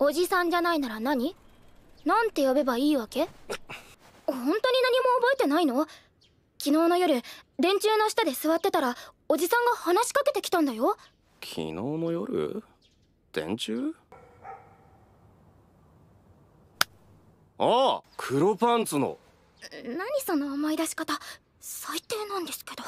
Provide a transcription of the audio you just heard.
おじさんじゃないなら何なんて呼べばいいわけ本当に何も覚えてないの昨日の夜電柱の下で座ってたらおじさんが話しかけてきたんだよ昨日の夜電柱ああ黒パンツの何その思い出し方最低なんですけど